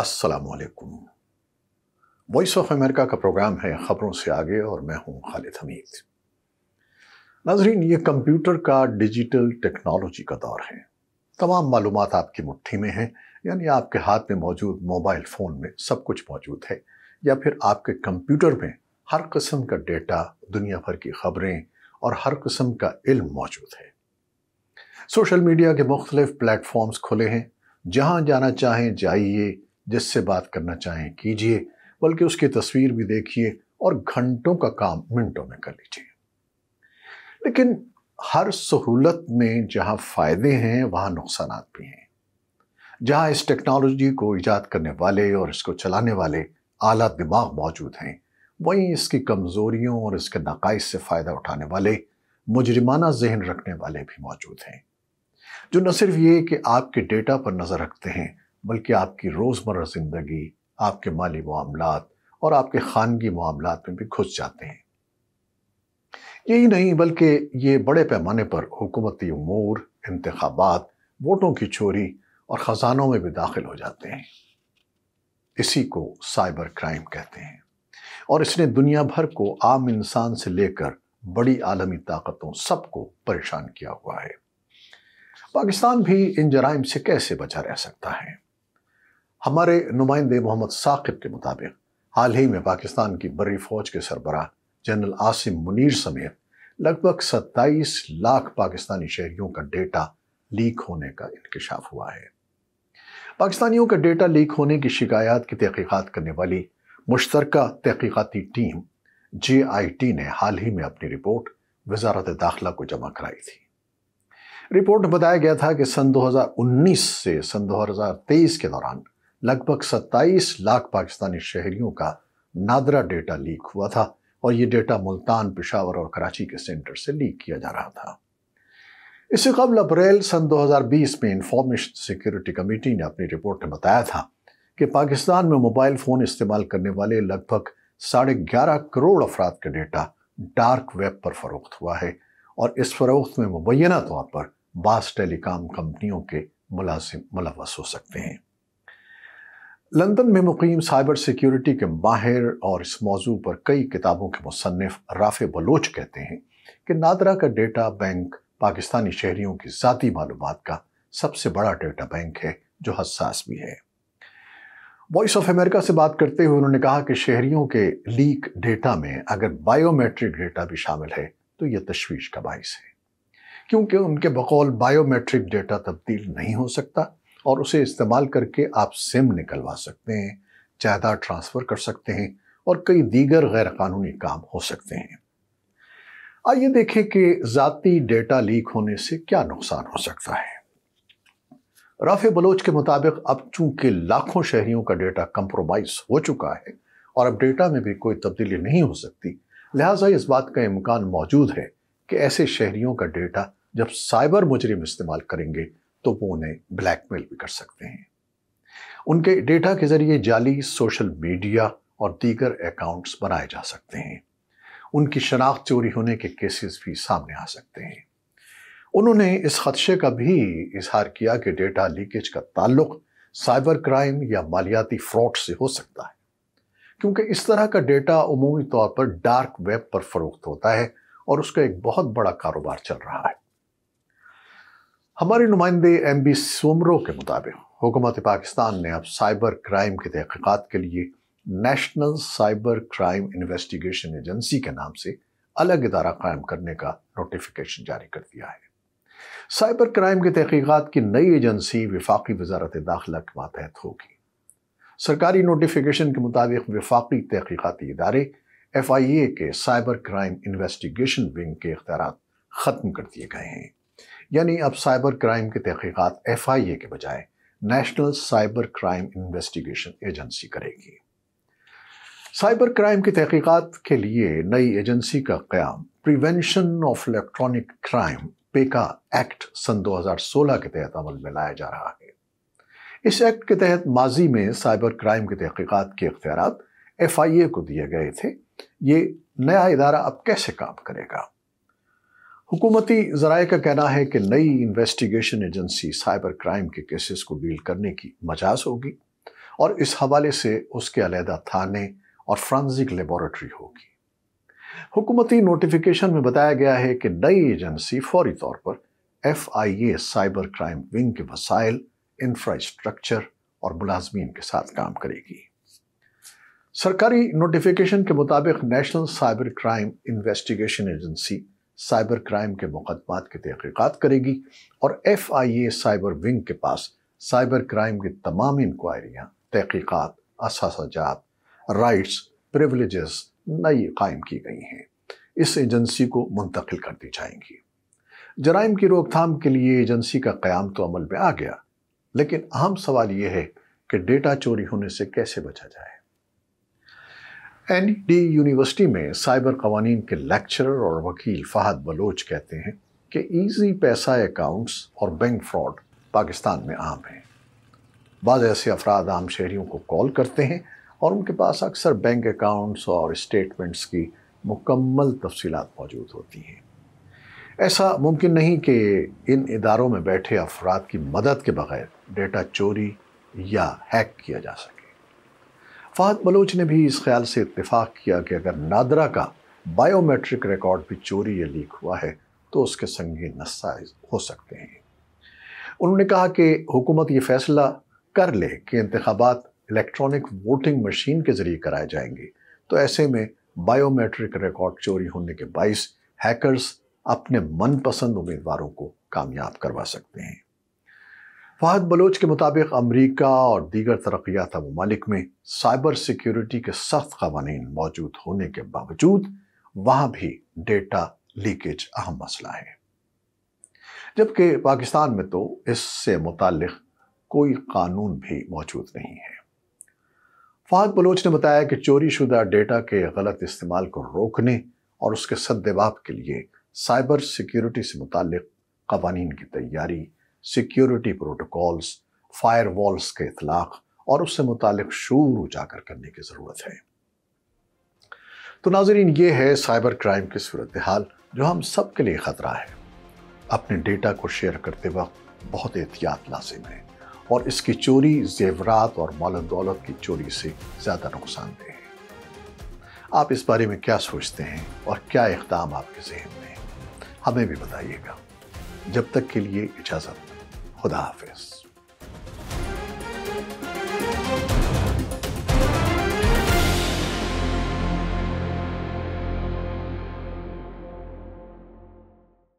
السلام علیکم voice of America کا پروگرام ہے خبروں سے آگے اور میں ہوں خالد حمید ناظرین یہ کمپیوٹر کا ڈیجیٹل ٹیکنالوجی کا دور ہے تمام معلومات آپ کی مٹھی میں ہیں یعنی آپ کے ہاتھ میں موجود موبائل فون میں سب کچھ موجود ہے یا پھر آپ کے کمپیوٹر میں ہر قسم کا ڈیٹا دنیا بھر کی خبریں اور ہر قسم کا علم موجود ہے سوشل میڈیا کے مختلف پلیٹ فارمز کھلے ہیں جہاں جانا چاہیں جائیے جس سے بات کرنا چاہیں کیجیے بلکہ اس کی تصویر بھی دیکھیے اور گھنٹوں کا کام منٹوں میں کر لیجیے لیکن ہر سہولت میں جہاں فائدے ہیں وہاں نقصانات بھی ہیں جہاں اس ٹیکنالوجی کو ایجاد کرنے والے اور اس کو چلانے والے اعلیٰ دماغ موجود ہیں وہیں اس کی کمزوریوں اور اس کے نقائص سے فائدہ اٹھانے والے مجرمانہ ذہن رکھنے والے بھی موجود ہیں جو نہ صرف یہ کہ آپ کے ڈیٹا پر نظر رکھتے ہیں بلکہ آپ کی روزمرہ زندگی آپ کے مالی معاملات اور آپ کے خانگی معاملات میں بھی گھس جاتے ہیں یہی نہیں بلکہ یہ بڑے پیمانے پر حکومتی امور انتخابات ووٹوں کی چوری اور خزانوں میں بھی داخل ہو جاتے ہیں اسی کو سائبر کرائم کہتے ہیں اور اس نے دنیا بھر کو عام انسان سے لے کر بڑی عالمی طاقتوں سب کو پریشان کیا ہوا ہے پاکستان بھی ان جرائم سے کیسے بچا رہ سکتا ہے ہمارے نمائندے محمد ثاقب کے مطابق حال ہی میں پاکستان کی بری فوج کے سربراہ جنرل آسم منیر سمیت لگ بھگ ستائیس لاکھ پاکستانی شہریوں کا ڈیٹا لیک ہونے کا انکشاف ہوا ہے پاکستانیوں کا ڈیٹا لیک ہونے کی شکایات کی تحقیقات کرنے والی مشترکہ تحقیقاتی ٹیم جے آئی ٹی نے حال ہی میں اپنی رپورٹ وزارت داخلہ کو جمع کرائی تھی رپورٹ میں بتایا گیا تھا کہ سن دو ہزار انیس سے سن دو ہزار تیئیس کے دوران لگ بھگ ستائیس لاکھ پاکستانی شہریوں کا نادرا ڈیٹا لیک ہوا تھا اور یہ ڈیٹا ملتان پشاور اور کراچی کے سینٹر سے لیک کیا جا رہا تھا اس سے قبل اپریل سن دو ہزار بیس میں انفارمیشن سیکیورٹی کمیٹی نے اپنی رپورٹ میں بتایا تھا کہ پاکستان میں موبائل فون استعمال کرنے والے لگ بھگ ساڑھے گیارہ کروڑ افراد کا ڈیٹا ڈارک ویب پر فروخت ہوا ہے اور اس فروخت میں مبینہ طور پر بعض ٹیلی کام کمپنیوں کے ملازم ملوث ہو سکتے ہیں لندن میں مقیم سائبر سیکیورٹی کے ماہر اور اس موضوع پر کئی کتابوں کے مصنف رافع بلوچ کہتے ہیں کہ نادرا کا ڈیٹا بینک پاکستانی شہریوں کی ذاتی معلومات کا سب سے بڑا ڈیٹا بینک ہے جو حساس بھی ہے وائس آف امریکہ سے بات کرتے ہوئے انہوں نے کہا کہ شہریوں کے لیک ڈیٹا میں اگر بائیو میٹرک ڈیٹا بھی شامل ہے تو یہ تشویش کا باعث ہے کیونکہ ان کے بقول بائیو میٹرک ڈیٹا تبدیل نہیں ہو سکتا اور اسے استعمال کر کے آپ سم نکلوا سکتے ہیں جائیداد ٹرانسفر کر سکتے ہیں اور کئی دیگر غیر قانونی کام ہو سکتے ہیں آئیے دیکھیں کہ ذاتی ڈیٹا لیک ہونے سے کیا نقصان ہو سکتا ہے رافع بلوچ کے مطابق اب چونکہ لاکھوں شہریوں کا ڈیٹا کمپرومائز ہو چکا ہے اور اب ڈیٹا میں بھی کوئی تبدیلی نہیں ہو سکتی لہٰذا اس بات کا امکان موجود ہے کہ ایسے شہریوں کا ڈیٹا جب سائبر مجرم استعمال کریں گے تو وہ انہیں بلیک میل بھی کر سکتے ہیں ان کے ڈیٹا کے ذریعے جعلی سوشل میڈیا اور دیگر اکاؤنٹس بنائے جا سکتے ہیں ان کی شناخت چوری ہونے کے کیسز بھی سامنے آ سکتے ہیں انہوں نے اس خدشے کا بھی اظہار کیا کہ ڈیٹا لیکیج کا تعلق سائبر کرائم یا مالیاتی فراڈ سے ہو سکتا ہے کیونکہ اس طرح کا ڈیٹا عمومی طور پر ڈارک ویب پر فروخت ہوتا ہے اور اس کا ایک بہت بڑا کاروبار چل رہا ہے ہمارے نمائندے ایم بی سومرو کے مطابق حکومت پاکستان نے اب سائبر کرائم کی تحقیقات کے لیے national cyber crime investigation agency کے نام سے الگ ادارہ قائم کرنے کا نوٹیفکیشن جاری کر دیا ہے سائبر کرائم کی تحقیقات کی نئی ایجنسی وفاقی وزارت داخلہ کے ماتحت ہوگی سرکاری نوٹیفیکیشن کے مطابق وفاقی تحقیقاتی ادارے ایف آئی اے کے سائبر کرائم انویسٹیگیشن ونگ کے اختیارات ختم کر دیے گئے ہیں یعنی اب سائبر کرائم کی تحقیقات ایف آئی اے کے بجائے national cyber crime investigation agency کرے گی سائبر کرائم کی تحقیقات کے لیے نئی ایجنسی کا قیام prevention of electronic crime PECA act سن دو ہزار سولہ کے تحت عمل میں لایا جا رہا ہے اس ایکٹ کے تحت ماضی میں سائبر کرائم کی تحقیقات کے اختیارات ایف آئی اے کو دیے گئے تھے یہ نیا ادارہ اب کیسے کام کرے گا حکومتی ذرائع کا کہنا ہے کہ نئی investigation agency cyber crime cases کیسز کو ڈیل کرنے کی مجاز ہوگی اور اس حوالے سے اس کے علیحدہ تھانے اور فرانزک لیبورٹری ہوگی حکومتی نوٹیفیکیشن میں بتایا گیا ہے کہ نئی ایجنسی فوری طور پر F I A cyber crime wing کے وسائل انفراسٹرکچر اور ملازمین کے ساتھ کام کرے گی سرکاری نوٹیفیکیشن کے مطابق national cyber crime investigation agency cyber crime کے مقدمات کی تحقیقات کرے گی اور F I A cyber wing کے پاس سائبر کرائم کی تمام انکوائریاں تحقیقات اثاثہ جات رائٹس پریولیجز نئی قائم کی گئی ہیں اس ایجنسی کو منتقل کر دی جائیں گی جرائم کی روک تھام کے لیے ایجنسی کا قیام تو عمل میں آ گیا لیکن اہم سوال یہ ہے کہ ڈیٹا چوری ہونے سے کیسے بچا جائے این ڈی یونیورسٹی میں سائبر قوانین کے لیکچرر اور وکیل فہد بلوچ کہتے ہیں کہ ایزی پیسہ اکاؤنٹس اور بینک فراڈ پاکستان میں عام ہیں بعض ایسے افراد عام شہریوں کو کال کرتے ہیں اور ان کے پاس اکثر بینک اکاؤنٹس اور اسٹیٹمنٹس کی مکمل تفصیلات موجود ہوتی ہیں ایسا ممکن نہیں کہ ان اداروں میں بیٹھے افراد کی مدد کے بغیر ڈیٹا چوری یا ہیک کیا جا سکے فہد بلوچ نے بھی اس خیال سے اتفاق کیا کہ اگر نادرا کا بائیو میٹرک ریکارڈ بھی چوری یا لیک ہوا ہے تو اس کے نسائز ہو سکتے ہیں انہوں نے کہا کہ حکومت یہ فیصلہ کر لے کہ انتخابات الیکٹرانک ووٹنگ مشین کے ذریعے کرائے جائیں گے تو ایسے میں بائیو میٹرک ریکارڈ چوری ہونے کے باعث ہیکرز اپنے من پسند امیدواروں کو کامیاب کروا سکتے ہیں فہد بلوچ کے مطابق امریکہ اور دیگر ترقیاتہ ممالک میں سائبر سیکیورٹی کے سخت قوانین موجود ہونے کے باوجود وہاں بھی ڈیٹا لیکیج اہم مسئلہ ہے جبکہ پاکستان میں تو اس سے متعلق کوئی قانون بھی موجود نہیں ہے فہد بلوچ نے بتایا کہ چوری شدہ ڈیٹا کے غلط استعمال کو روکنے اور اس کے سدباب کے لیے سائبر سیکیورٹی سے متعلق قوانین کی تیاری سیکیورٹی پروٹوکالز فائر والز کے اطلاق اور اس سے متعلق شعور اجاگر کرنے کی ضرورت ہے تو ناظرین یہ ہے سائبر کرائم کی صورتحال جو ہم سب کے لیے خطرہ ہے اپنے ڈیٹا کو شیئر کرتے وقت بہت احتیاط لازم ہے اور اس کی چوری زیورات اور و دولت کی چوری سے زیادہ نقصان دہ ہے آپ اس بارے میں کیا سوچتے ہیں اور کیا اقدام آپ کے ذہن میں ہمیں بھی بتائیے گا جب تک کے لیے اجازت saudáveis.